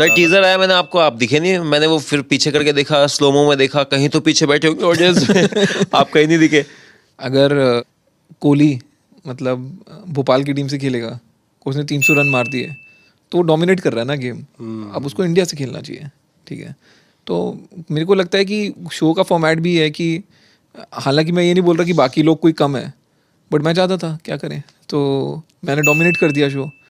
तो टीजर हाँ, हाँ। आया मैंने आपको आप दिखे नहीं मैंने वो फिर पीछे करके देखा स्लोमो में देखा कहीं तो पीछे बैठे होंगे ऑडियंस में आप कहीं नहीं दिखे अगर कोहली मतलब भोपाल की टीम से खेलेगा उसने तीन सौ रन मार दिए तो वो डोमिनेट कर रहा है ना गेम हम्म। अब उसको इंडिया से खेलना चाहिए ठीक है तो मेरे को लगता है कि शो का फॉर्मेट भी है कि हालांकि मैं ये नहीं बोल रहा कि बाकी लोग कोई कम है बट मैं चाहता था क्या करें तो मैंने डोमिनेट कर दिया शो